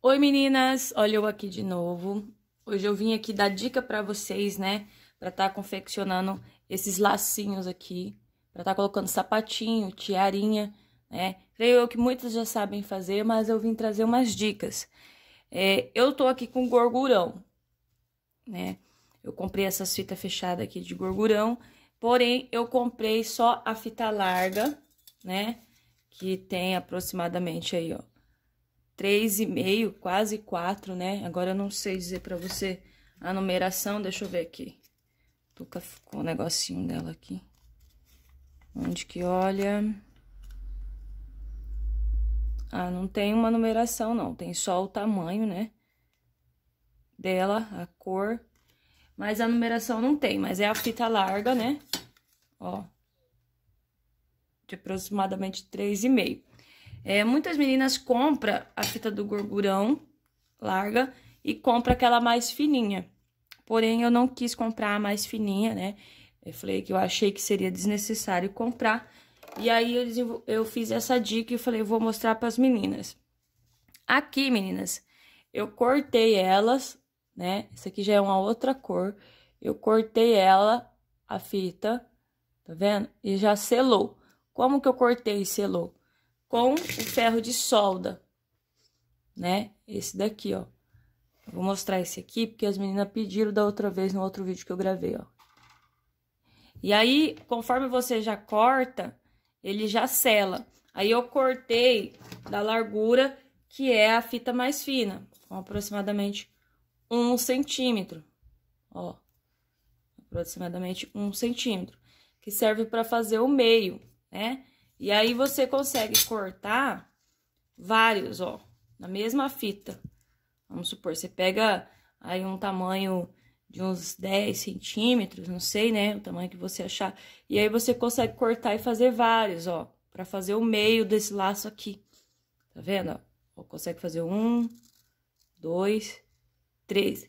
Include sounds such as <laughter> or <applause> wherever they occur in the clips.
Oi meninas, olha eu aqui de novo. Hoje eu vim aqui dar dica para vocês, né, para estar tá confeccionando esses lacinhos aqui, para estar tá colocando sapatinho, tiarinha, né? Creio eu que muitas já sabem fazer, mas eu vim trazer umas dicas. É, eu tô aqui com gorgurão, né? Eu comprei essas fitas fechadas aqui de gorgurão, porém eu comprei só a fita larga, né, que tem aproximadamente aí, ó, três e meio, quase quatro, né? Agora eu não sei dizer para você a numeração, deixa eu ver aqui. Tuca ficou o um negocinho dela aqui. Onde que olha... Ah, não tem uma numeração, não. Tem só o tamanho, né? Dela, a cor. Mas a numeração não tem, mas é a fita larga, né? Ó. De aproximadamente 3,5. É, muitas meninas compram a fita do gorgurão larga e compra aquela mais fininha. Porém, eu não quis comprar a mais fininha, né? Eu falei que eu achei que seria desnecessário comprar. E aí, eu, eu fiz essa dica e falei, vou mostrar para as meninas. Aqui, meninas, eu cortei elas, né? Essa aqui já é uma outra cor. Eu cortei ela, a fita, tá vendo? E já selou. Como que eu cortei e selou? com o ferro de solda, né? Esse daqui, ó. Eu vou mostrar esse aqui, porque as meninas pediram da outra vez no outro vídeo que eu gravei, ó. E aí, conforme você já corta, ele já sela. Aí eu cortei da largura, que é a fita mais fina, com aproximadamente um centímetro, ó. Aproximadamente um centímetro, que serve para fazer o meio, né? E aí você consegue cortar vários, ó, na mesma fita. Vamos supor, você pega aí um tamanho de uns 10 centímetros, não sei, né, o tamanho que você achar. E aí você consegue cortar e fazer vários, ó, pra fazer o meio desse laço aqui. Tá vendo, ó? Consegue fazer um, dois, três.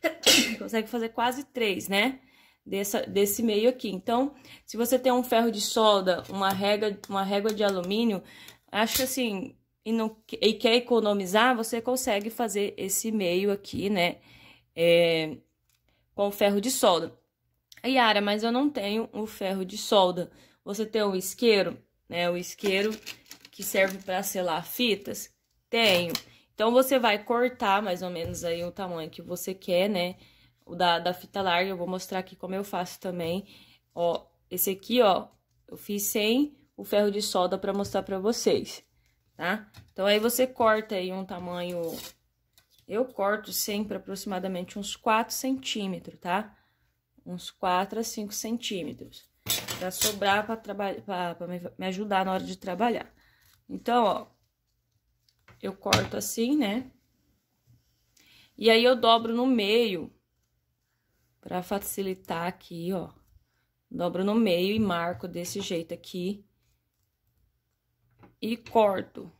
<coughs> consegue fazer quase três, né? dessa, desse meio aqui. Então, se você tem um ferro de solda, uma régua, uma régua de alumínio, acho assim, e, não, e quer economizar, você consegue fazer esse meio aqui, né? É, com ferro de solda. Yara, mas eu não tenho o ferro de solda. Você tem o isqueiro, né? O isqueiro que serve para selar fitas? Tenho. Então, você vai cortar mais ou menos aí o tamanho que você quer, né? o da, da fita larga, eu vou mostrar aqui como eu faço também. Ó, esse aqui, ó, eu fiz sem o ferro de solda para mostrar para vocês, tá? Então, aí você corta aí um tamanho... Eu corto sempre aproximadamente uns 4 centímetros, tá? Uns 4 a 5 centímetros. Pra sobrar pra, pra, pra me ajudar na hora de trabalhar. Então, ó, eu corto assim, né? E aí, eu dobro no meio Pra facilitar aqui, ó. Dobro no meio e marco desse jeito aqui. E corto.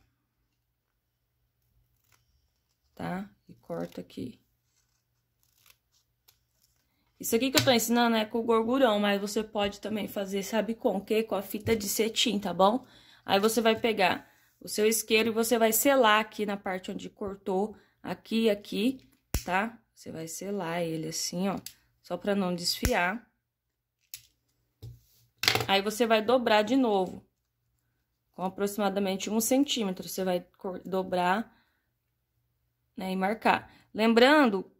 Tá? E corto aqui. Isso aqui que eu tô ensinando é com o gorgurão, mas você pode também fazer, sabe com o quê? Com a fita de cetim, tá bom? Aí você vai pegar o seu isqueiro e você vai selar aqui na parte onde cortou, aqui e aqui, tá? Você vai selar ele assim, ó só para não desfiar. Aí você vai dobrar de novo, com aproximadamente um centímetro. Você vai dobrar, né, e marcar. Lembrando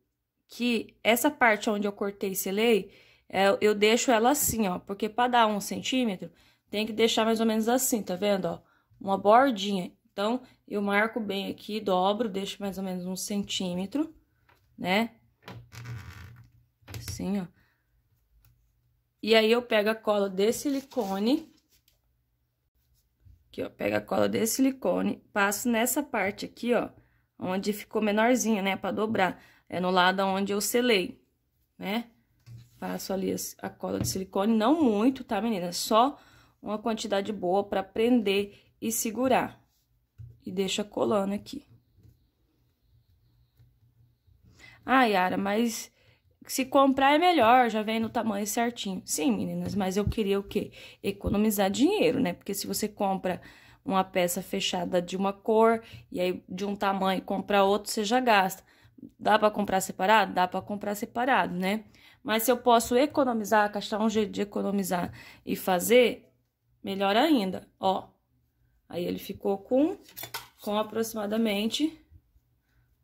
que essa parte onde eu cortei e selei, é, eu deixo ela assim, ó, porque para dar um centímetro, tem que deixar mais ou menos assim, tá vendo, ó? Uma bordinha. Então, eu marco bem aqui, dobro, deixo mais ou menos um centímetro, né? assim, ó. E aí eu pego a cola de silicone, aqui, ó, pego a cola de silicone, passo nessa parte aqui, ó, onde ficou menorzinha, né, pra dobrar. É no lado onde eu selei, né? Passo ali a cola de silicone, não muito, tá, menina? Só uma quantidade boa pra prender e segurar. E deixa colando aqui. Ah, Yara, mas se comprar é melhor, já vem no tamanho certinho. Sim, meninas, mas eu queria o quê? Economizar dinheiro, né? Porque se você compra uma peça fechada de uma cor e aí de um tamanho comprar outro, você já gasta. Dá para comprar separado? Dá para comprar separado, né? Mas se eu posso economizar, gastar um jeito de economizar e fazer, melhor ainda, ó. Aí ele ficou com, com aproximadamente,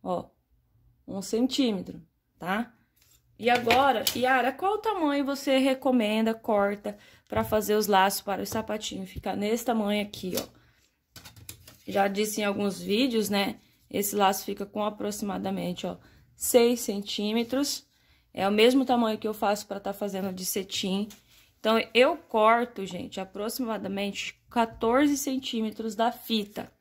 ó, um centímetro, tá? E agora, Yara, qual tamanho você recomenda, corta, para fazer os laços para o sapatinho? Ficar nesse tamanho aqui, ó. Já disse em alguns vídeos, né? Esse laço fica com aproximadamente, ó, 6 centímetros. É o mesmo tamanho que eu faço para estar tá fazendo de cetim. Então, eu corto, gente, aproximadamente 14 centímetros da fita,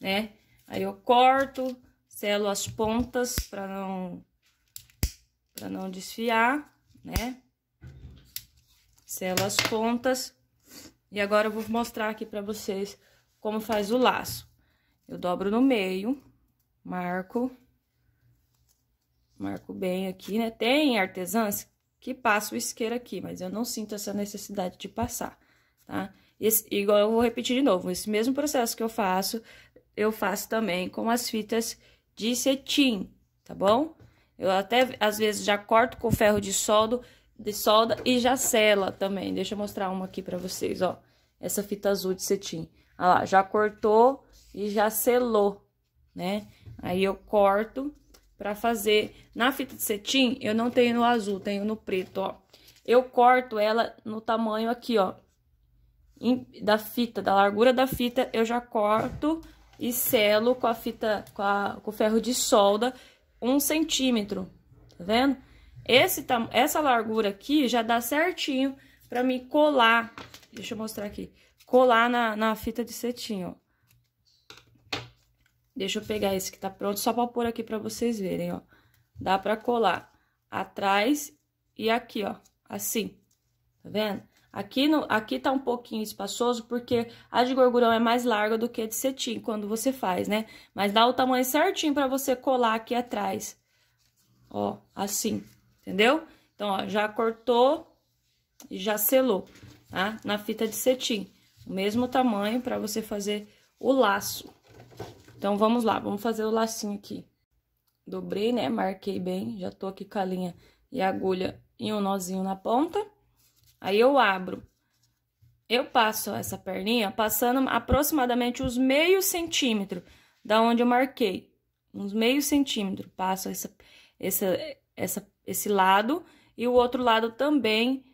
né? Aí eu corto, selo as pontas para não para não desfiar, né? Cela as pontas. E agora eu vou mostrar aqui para vocês como faz o laço. Eu dobro no meio, marco, marco bem aqui, né? Tem artesãs que passa o isqueiro aqui, mas eu não sinto essa necessidade de passar, tá? Esse, igual eu vou repetir de novo, esse mesmo processo que eu faço, eu faço também com as fitas de cetim, tá bom? Eu até, às vezes, já corto com ferro de solda, de solda e já sela também. Deixa eu mostrar uma aqui pra vocês, ó. Essa fita azul de cetim. Olha lá, já cortou e já selou, né? Aí eu corto pra fazer... Na fita de cetim, eu não tenho no azul, tenho no preto, ó. Eu corto ela no tamanho aqui, ó. Da fita, da largura da fita, eu já corto e selo com a fita, com, a, com o ferro de solda um centímetro, tá vendo? Esse, essa largura aqui já dá certinho pra mim colar, deixa eu mostrar aqui, colar na, na fita de cetim, ó. Deixa eu pegar esse que tá pronto, só pra pôr aqui pra vocês verem, ó. Dá pra colar atrás e aqui, ó, assim, tá vendo? Aqui, no, aqui tá um pouquinho espaçoso, porque a de gorgurão é mais larga do que a de cetim, quando você faz, né? Mas dá o tamanho certinho para você colar aqui atrás. Ó, assim, entendeu? Então, ó, já cortou e já selou, tá? Na fita de cetim. O mesmo tamanho para você fazer o laço. Então, vamos lá, vamos fazer o lacinho aqui. Dobrei, né? Marquei bem, já tô aqui com a linha e a agulha e um nozinho na ponta. Aí eu abro. Eu passo essa perninha passando aproximadamente os meio centímetro da onde eu marquei. Uns meio centímetro. Passo essa, essa, essa, esse lado e o outro lado também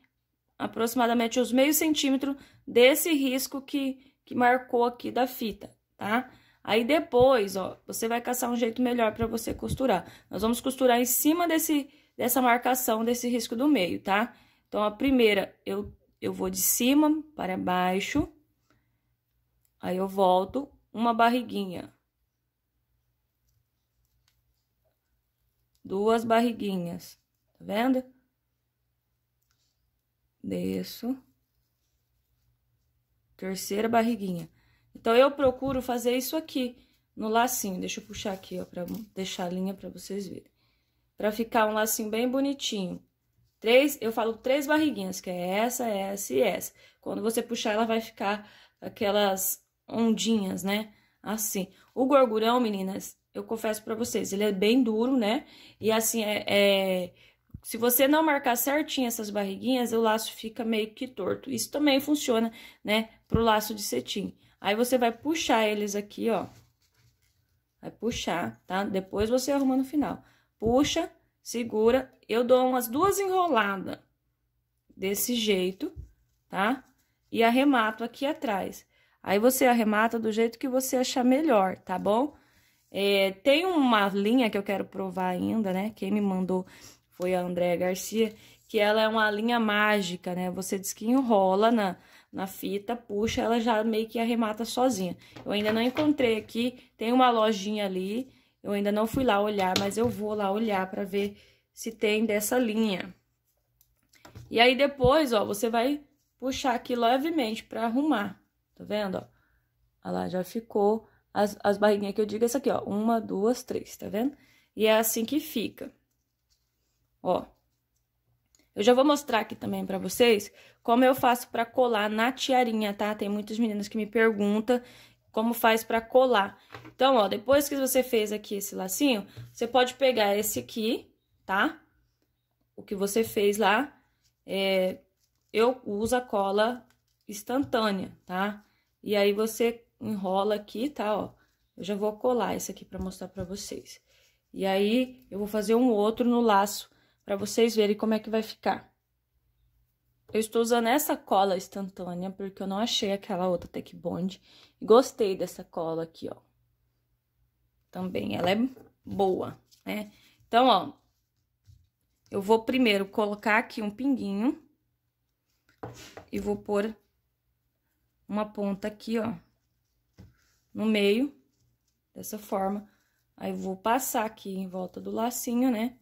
aproximadamente os meio centímetro desse risco que, que marcou aqui da fita, tá? Aí depois, ó, você vai caçar um jeito melhor para você costurar. Nós vamos costurar em cima desse, dessa marcação, desse risco do meio, tá? Então, a primeira, eu, eu vou de cima para baixo, aí eu volto uma barriguinha. Duas barriguinhas, tá vendo? Desço. Terceira barriguinha. Então, eu procuro fazer isso aqui no lacinho. Deixa eu puxar aqui, ó, pra deixar a linha pra vocês verem. Pra ficar um lacinho bem bonitinho. Três, eu falo três barriguinhas, que é essa, essa e essa. Quando você puxar, ela vai ficar aquelas ondinhas, né? Assim. O gorgurão, meninas, eu confesso para vocês, ele é bem duro, né? E assim, é, é... Se você não marcar certinho essas barriguinhas, o laço fica meio que torto. Isso também funciona, né, pro laço de cetim. Aí, você vai puxar eles aqui, ó. Vai puxar, tá? Depois você arruma no final. Puxa segura, eu dou umas duas enroladas desse jeito, tá? E arremato aqui atrás. Aí você arremata do jeito que você achar melhor, tá bom? É, tem uma linha que eu quero provar ainda, né? Quem me mandou foi a Andréa Garcia, que ela é uma linha mágica, né? Você diz que enrola na, na fita, puxa, ela já meio que arremata sozinha. Eu ainda não encontrei aqui, tem uma lojinha ali eu ainda não fui lá olhar, mas eu vou lá olhar para ver se tem dessa linha. E aí depois, ó, você vai puxar aqui levemente para arrumar, tá vendo, ó? Olha lá, já ficou as, as barriguinhas que eu digo, essa aqui, ó, uma, duas, três, tá vendo? E é assim que fica, ó. Eu já vou mostrar aqui também pra vocês como eu faço pra colar na tiarinha, tá? Tem muitos meninos que me perguntam como faz para colar. Então, ó, depois que você fez aqui esse lacinho, você pode pegar esse aqui, tá? O que você fez lá, é, eu uso a cola instantânea, tá? E aí, você enrola aqui, tá, ó? Eu já vou colar esse aqui para mostrar para vocês. E aí, eu vou fazer um outro no laço para vocês verem como é que vai ficar. Eu estou usando essa cola instantânea, porque eu não achei aquela outra Tech Bond. e Gostei dessa cola aqui, ó. Também, ela é boa, né? Então, ó, eu vou primeiro colocar aqui um pinguinho. E vou pôr uma ponta aqui, ó, no meio, dessa forma. Aí, vou passar aqui em volta do lacinho, né?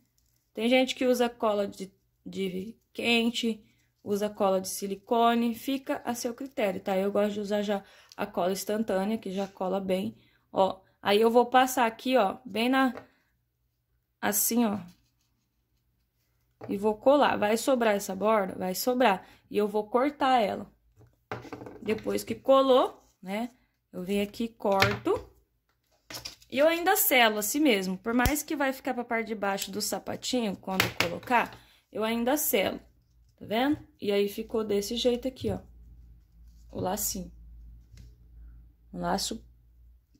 Tem gente que usa cola de, de quente usa cola de silicone, fica a seu critério, tá? Eu gosto de usar já a cola instantânea, que já cola bem, ó. Aí eu vou passar aqui, ó, bem na... assim, ó. E vou colar. Vai sobrar essa borda? Vai sobrar. E eu vou cortar ela. Depois que colou, né, eu venho aqui corto. E eu ainda selo assim mesmo. Por mais que vai ficar pra parte de baixo do sapatinho, quando colocar, eu ainda selo. Tá vendo? E aí ficou desse jeito aqui, ó. O lacinho. Um laço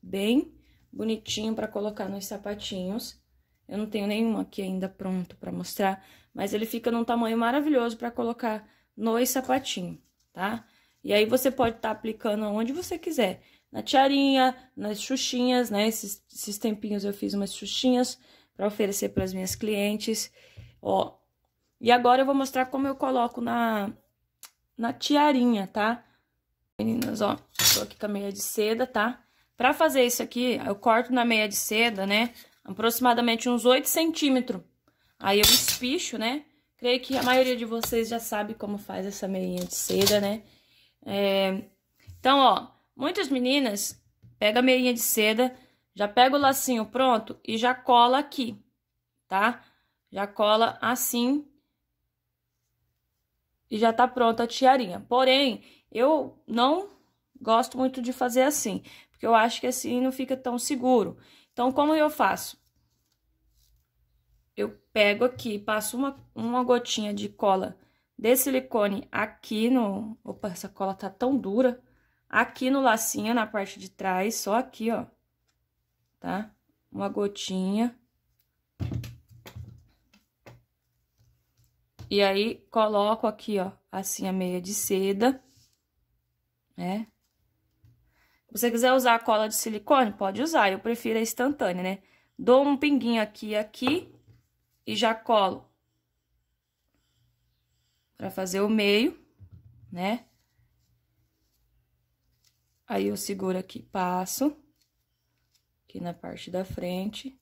bem bonitinho para colocar nos sapatinhos. Eu não tenho nenhum aqui ainda pronto para mostrar, mas ele fica num tamanho maravilhoso para colocar nos sapatinhos, tá? E aí você pode estar tá aplicando aonde você quiser. Na tiarinha, nas xuxinhas, né? Esses, esses tempinhos eu fiz umas xuxinhas para oferecer para as minhas clientes. Ó, e agora eu vou mostrar como eu coloco na, na tiarinha, tá? Meninas, ó, tô aqui com a meia de seda, tá? Pra fazer isso aqui, eu corto na meia de seda, né? Aproximadamente uns 8 centímetros. Aí eu espicho, né? Creio que a maioria de vocês já sabe como faz essa meinha de seda, né? É... Então, ó, muitas meninas pega a meinha de seda, já pega o lacinho pronto e já cola aqui, tá? Já cola assim e já tá pronta a tiarinha. Porém, eu não gosto muito de fazer assim, porque eu acho que assim não fica tão seguro. Então, como eu faço? Eu pego aqui, passo uma, uma gotinha de cola de silicone aqui no... Opa, essa cola tá tão dura. Aqui no lacinho, na parte de trás, só aqui, ó. Tá? Uma gotinha. E aí, coloco aqui, ó, assim a meia de seda, né? Se você quiser usar a cola de silicone, pode usar, eu prefiro a instantânea, né? Dou um pinguinho aqui e aqui e já colo pra fazer o meio, né? Aí, eu seguro aqui, passo aqui na parte da frente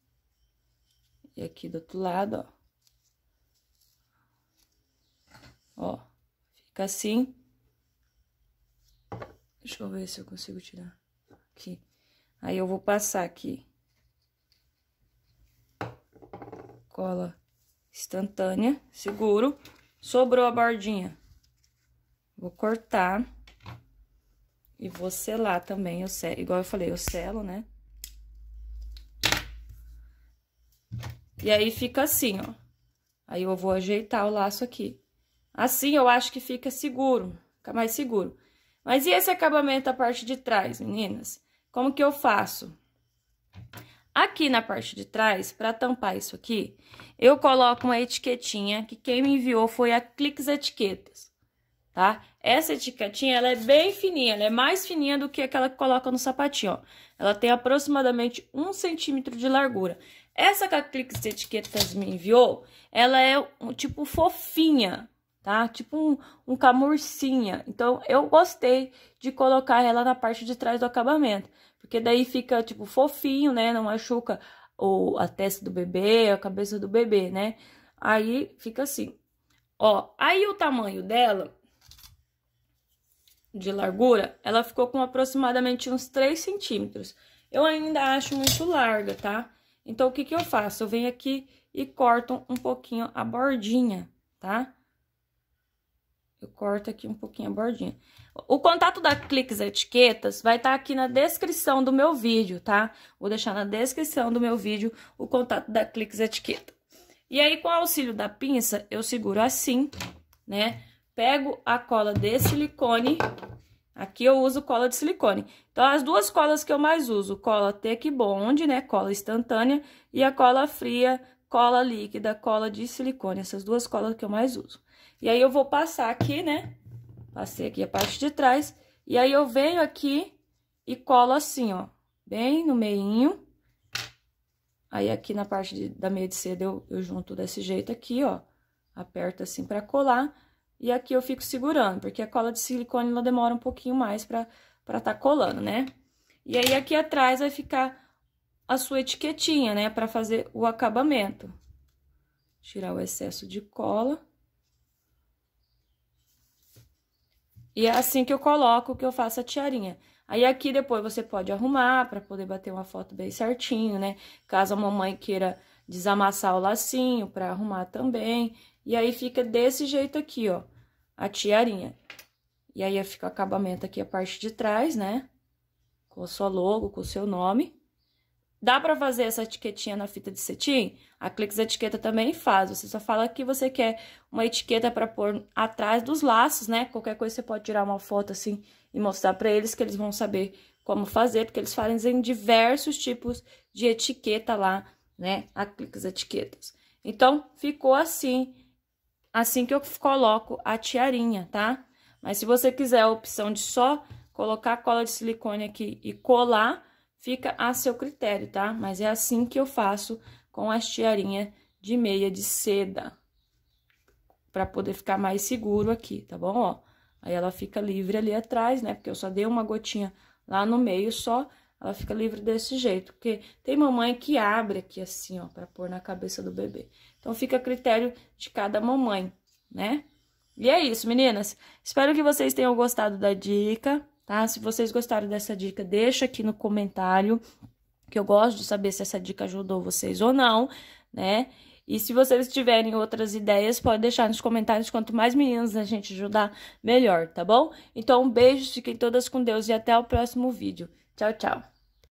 e aqui do outro lado, ó. Ó, fica assim. Deixa eu ver se eu consigo tirar aqui. Aí eu vou passar aqui. Cola instantânea, seguro. Sobrou a bordinha. Vou cortar. E vou selar também, eu selo, igual eu falei, eu selo, né? E aí, fica assim, ó. Aí, eu vou ajeitar o laço aqui. Assim eu acho que fica seguro, fica mais seguro. Mas e esse acabamento da parte de trás, meninas? Como que eu faço? Aqui na parte de trás, para tampar isso aqui, eu coloco uma etiquetinha que quem me enviou foi a Cliques Etiquetas, tá? Essa etiquetinha, ela é bem fininha, ela é mais fininha do que aquela que coloca no sapatinho, ó. Ela tem aproximadamente um centímetro de largura. Essa que a Cliques Etiquetas me enviou, ela é um tipo fofinha, tá? Tipo um, um camurcinha. Então, eu gostei de colocar ela na parte de trás do acabamento, porque daí fica, tipo, fofinho, né? Não machuca ou a testa do bebê, a cabeça do bebê, né? Aí fica assim. Ó, aí o tamanho dela de largura, ela ficou com aproximadamente uns 3 centímetros. Eu ainda acho muito larga, tá? Então, o que que eu faço? Eu venho aqui e corto um pouquinho a bordinha, tá? Eu corto aqui um pouquinho a bordinha. O contato da Cliques Etiquetas vai estar tá aqui na descrição do meu vídeo, tá? Vou deixar na descrição do meu vídeo o contato da Cliques Etiqueta. E aí, com o auxílio da pinça, eu seguro assim, né? Pego a cola de silicone. Aqui eu uso cola de silicone. Então, as duas colas que eu mais uso, cola Tec Bond, né? Cola instantânea e a cola fria cola líquida, cola de silicone, essas duas colas que eu mais uso. E aí eu vou passar aqui, né? Passei aqui a parte de trás, e aí eu venho aqui e colo assim, ó, bem no meinho. Aí aqui na parte de, da meia de seda eu, eu junto desse jeito aqui, ó, aperto assim pra colar, e aqui eu fico segurando, porque a cola de silicone ela demora um pouquinho mais pra, pra tá colando, né? E aí aqui atrás vai ficar a sua etiquetinha, né, para fazer o acabamento. Tirar o excesso de cola. E é assim que eu coloco, que eu faço a tiarinha. Aí aqui depois você pode arrumar para poder bater uma foto bem certinho, né? Caso a mamãe queira desamassar o lacinho para arrumar também. E aí fica desse jeito aqui, ó, a tiarinha. E aí fica o acabamento aqui a parte de trás, né? Com a sua logo, com o seu nome. Dá para fazer essa etiquetinha na fita de cetim? A Clix Etiqueta também faz. Você só fala que você quer uma etiqueta para pôr atrás dos laços, né? Qualquer coisa você pode tirar uma foto assim e mostrar para eles que eles vão saber como fazer, porque eles fazem diversos tipos de etiqueta lá, né? A Clix Etiquetas. Então, ficou assim, assim que eu coloco a tiarinha, tá? Mas se você quiser a opção de só colocar cola de silicone aqui e colar, Fica a seu critério, tá? Mas é assim que eu faço com a tiarinha de meia de seda. Pra poder ficar mais seguro aqui, tá bom? Ó, aí ela fica livre ali atrás, né? Porque eu só dei uma gotinha lá no meio só, ela fica livre desse jeito. Porque tem mamãe que abre aqui assim, ó, pra pôr na cabeça do bebê. Então, fica a critério de cada mamãe, né? E é isso, meninas. Espero que vocês tenham gostado da dica tá? Se vocês gostaram dessa dica, deixa aqui no comentário, que eu gosto de saber se essa dica ajudou vocês ou não, né? E se vocês tiverem outras ideias, pode deixar nos comentários. Quanto mais meninas a gente ajudar, melhor, tá bom? Então, um beijo, fiquem todas com Deus e até o próximo vídeo. Tchau, tchau!